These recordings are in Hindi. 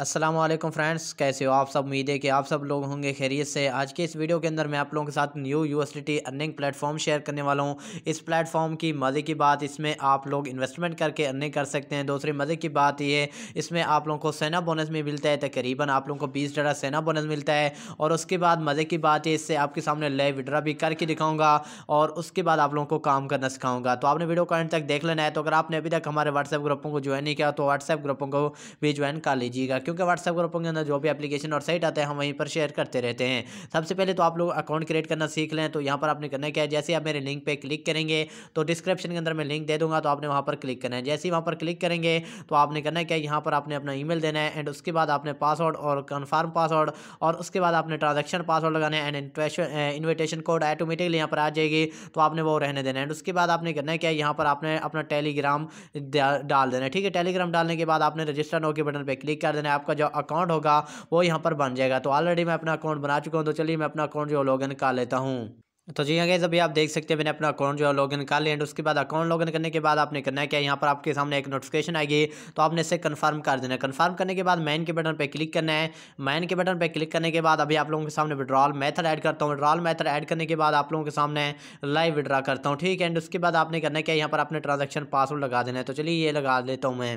असलम फ्रेंड्स कैसे हो आप सब उम्मीद है कि आप सब लोग होंगे खैरियत से आज के इस वीडियो के अंदर मैं आप लोगों के साथ new university earning platform share करने वाला हूँ इस प्लेटफॉर्म की मज़े की बात इसमें आप लोग इन्वेस्टमेंट करके अर्निंग कर सकते हैं दूसरी मज़े की बात यह इसमें आप लोगों को सेना बोनस भी मिलता है तकरीबन आप लोगों को बीस डॉलर सेना बोनस मिलता है और उसके बाद मज़े की बात है इससे आपके सामने लाइव विड्रा भी करके दिखाऊँगा और उसके बाद आप लोगों को काम करना सिखाऊँगा तो आपने वीडियो का तक देख लेना है तो अगर आपने अभी तक हमारे व्हाट्सएप ग्रुपों को ज्वाइन नहीं किया तो व्हाट्सएप ग्रुपों को भी ज्वाइन कर लीजिएगा क्योंकि व्हाट्सएप ग्रुपों के अंदर जो भी एप्लीकेशन और साइट आते हैं हम वहीं पर शेयर करते रहते हैं सबसे पहले तो आप लोग अकाउंट क्रिएट करना सीख लें तो यहाँ पर आपने करना क्या है जैसे आप मेरे लिंक पर क्लिक करेंगे तो डिस्क्रिप्शन के अंदर मैं लिंक दे दूँगा तो आपने वहाँ पर क्लिक करना है जैसे ही वहाँ पर क्लिक करेंगे तो आपने करना क्या है यहाँ पर आपने अपना ई देना है एंड उसके बाद आपने पासवर्ड और कन्फर्म पासवर्ड और उसके बाद आपने ट्रांजेक्शन पासवर्ड लगाना है एंड इन्विटेशन कोड ऑटोमेटिकली यहाँ पर आ जाएगी तो आपने वो रहने देना है एंड उसके बाद आपने करना है क्या यहाँ पर आपने अपना टेलीग्राम डाल देना है ठीक है टेलीग्राम डालने के बाद आपने रजिस्टर नो के बटन पर क्लिक कर देना है आपका जो अकाउंट होगा वो यहाँ पर बन जाएगा तो ऑलरेडी मैं अपना अकाउंट बना चुका हूँ तो चलिए मैं अपना अकाउंट जो लॉग इन कर लेता हूँ तो जी हाँ गैस अभी आप देख सकते हैं मैंने अपना अकाउंट जो है लॉगिन कर लिया एंड उसके बाद अकाउंट लॉगिन करने के बाद आपने करना है क्या यहाँ पर आपके सामने एक नोटिफिकेशन आएगी तो आपने इसे कंफर्म कर देना है कंफर्म करने के बाद मैन के बटन पे क्लिक करना है मैन के बटन पे क्लिक करने के बाद अभी आप लोगों के सामने विड्रॉल मैथड ऐड करता हूँ विड्रॉल मैथड ऐड करने के बाद आप लोगों के सामने लाइव विड्रा करता हूँ ठीक है एंड उसके बाद आपने करना है क्या यहाँ पर अपने ट्रांजेक्शन पासवर्ड लगा देना है तो चलिए ये लगा देता हूँ मैं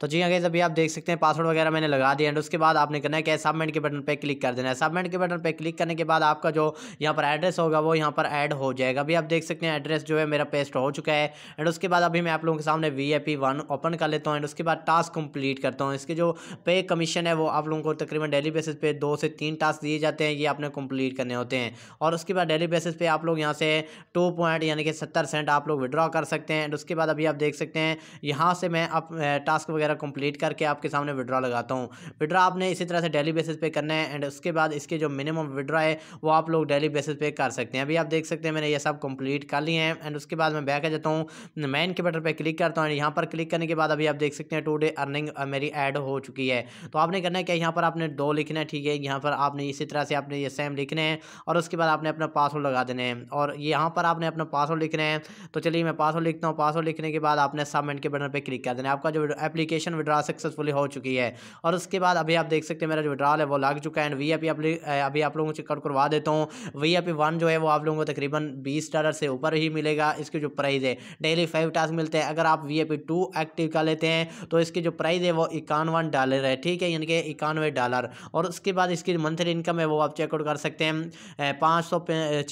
तो जी हाँ अभी आप देख सकते हैं पासवर्ड वगैरह मैंने लगा दिया एंड उसके बाद आपने करना है कि सबमिट के बटन पर क्लिक कर देना है सबमिट के बटन पर क्लिक करने के बाद आपका जो यहाँ पर एड्रेस होगा वो यहाँ पर ऐड हो जाएगा अभी आप देख सकते हैं एड्रेस जो है मेरा पेस्ट हो चुका है एंड उसके बाद अभी मैं आप लोगों के सामने वी आई वन ओपन कर लेता हूँ एंड उसके बाद टास्क कंप्लीट करता हूँ इसके जो पे कमीशन है वो आप लोगों को तकरीबन डेली बेसिस पे दो से तीन टास्क दिए जाते हैं ये आपने कंप्लीट करने होते हैं और उसके बाद डेली बेसिस पे आप लोग यहाँ से टू पॉइंट यानी कि सत्तर सेंट आप लोग विड्रॉ कर सकते हैं एंड उसके बाद अभी आप देख सकते हैं यहाँ से मैं आप टास्क टास्क वगैरह कंप्लीट करके आपके सामने विड्रा लगाता हूँ विड्रा आपने इसी तरह से डेली बेसिस पे करना है एंड उसके बाद इसके जो मिनिमम विड्रा है वो आप लोग डेली बेसिस पे कर सकते हैं अभी आप देख सकते हैं मैंने ये सब कंप्लीट कर लिए हैं एंड उसके बाद मैं बैक आ जाता हूँ मैं इनके बटन पर क्लिक करता हूँ एंड यहाँ पर क्लिक करने के बाद अभी आप देख सकते हैं टू डे अर्निंग मेरी एड हो चुकी है तो आपने करना है क्या यहाँ पर आपने दो लिखना है ठीक है यहाँ पर आपने इसी तरह से आपने ये सेम लिखने हैं और उसके बाद आपने अपना पासवर्ड लगा देने हैं और यहाँ पर आपने अपना पासवर्ड लिखना है तो चलिए मैं पासवर्ड लिखता हूँ पासवर्ड लिखने के बाद आपने सबमिट के बटन पर क्लिक कर देना आपका जो एप्लीकेशन विड्रा सक्सेसफुली हो चुकी है और उसके बाद अभी आप देख सकते हैं मेरा जो विड्रॉल है वो लग चुका है एंड वी अभी आप लोगों को चेकआउट करवा देता हूँ वी ए वन जो है वो आप लोगों को तकरीबन बीस डॉलर से ऊपर ही मिलेगा इसके जो प्राइस है डेली फाइव टास्क मिलते हैं अगर आप वी ए टू एक्टिव कर लेते हैं तो इसकी जो प्राइस है वो इक्यावन डॉलर है ठीक है यानी कि इक्यानवे डॉलर और उसके बाद इसकी मंथली इनकम है वो आप चेकआउट कर सकते हैं पाँच सौ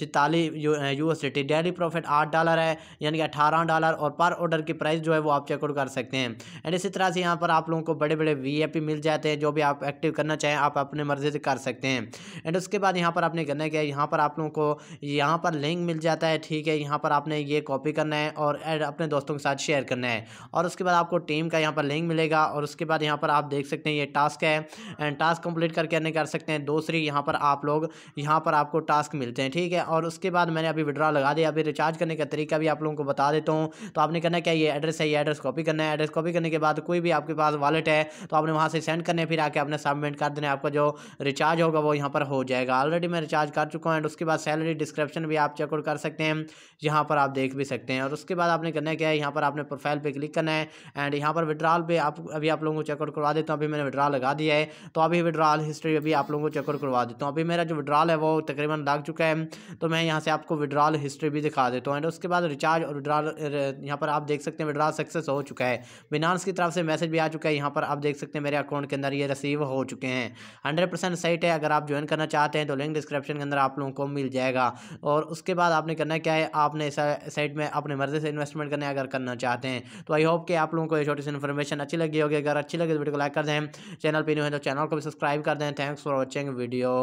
छितालीस यू एस डेली प्रॉफिट आठ डॉलर है यानी कि अठारह डॉलर और पर ऑर्डर की प्राइस जो है वो आप चेकआउट कर सकते हैं एंड इस इसी तरह से यहाँ पर आप लोगों को बड़े बड़े वी मिल जाते हैं जो भी आप एक्टिव करना चाहें आप अपने मर्ज़ी से कर सकते हैं एंड उसके बाद यहाँ पर आपने करना क्या है यहाँ पर आप लोगों को यहाँ पर लिंक मिल जाता है ठीक है यहाँ पर आपने ये कॉपी करना है और अपने दोस्तों के साथ शेयर करना है और उसके बाद आपको टीम का यहाँ पर लिंक मिलेगा और उसके बाद यहाँ पर आप देख सकते हैं ये टास्क है एंड टास्क कंप्लीट करके नहीं कर सकते हैं दूसरी यहाँ पर आप लोग यहाँ पर आपको टास्क मिलते हैं ठीक है और उसके बाद मैंने अभी विड्रॉ लगा दिया अभी रिचार्ज करने का तरीका भी आप लोगों को बता देता हूँ तो आपने करना क्या ये एड्रेस है ये एड्रेस कॉपी करना है एड्रेस कॉपी करने के बाद बाद कोई भी आपके पास वॉलेट है तो आपने वहाँ से सेंड करने फिर आके आपने सबमिट कर देने आपका जो रिचार्ज होगा वो यहाँ पर हो जाएगा ऑलरेडी मैं रिचार्ज कर चुका हूँ एंड उसके बाद सैलरी डिस्क्रिप्शन भी आप चेकआउट कर सकते हैं यहाँ पर आप देख भी सकते हैं और उसके बाद आपने करना क्या है यहाँ पर आपने प्रोफाइल पर क्लिक करना है एंड यहाँ पर विड्रॉल पर आप अभी आप लोगों को चेकआउट करवा देता हूँ अभी मैंने विड्रॉल लगा दिया है तो अभी विड्रॉल हिस्ट्री अभी आप लोगों को चेकआउट करवा देता हूँ अभी मेरा जो विड्रॉल है वो तकरीबन लग चुका है तो मैं यहाँ से आपको विड्रॉल हिस्ट्री भी दिखा देता हूँ एंड उसके बाद रिचार्ज और विड्रॉल यहाँ पर आप देख सकते हैं विड्रॉल सक्सेस हो चुका है बिनास की तरफ से मैसेज भी आ चुका है यहाँ पर आप देख सकते हैं मेरे अकाउंट के अंदर ये रिसीव हो चुके हैं हंड्रेड परसेंट साइट है अगर आप ज्वाइन करना चाहते हैं तो लिंक डिस्क्रिप्शन के अंदर आप लोगों को मिल जाएगा और उसके बाद आपने करना क्या है आपने साइट में अपने मर्जी से इन्वेस्टमेंट करने अगर करना चाहते हैं तो आई होप कि आप लोगों को ये छोटी सी इन्फॉर्मेशन अच्छी लगी होगी अगर अच्छी लगी तो वीडियो को लाइक कर दें चैनल पर नहीं है तो चैनल को भी सब्सक्राइब कर दें थैंक्स फॉर वॉचिंग वीडियो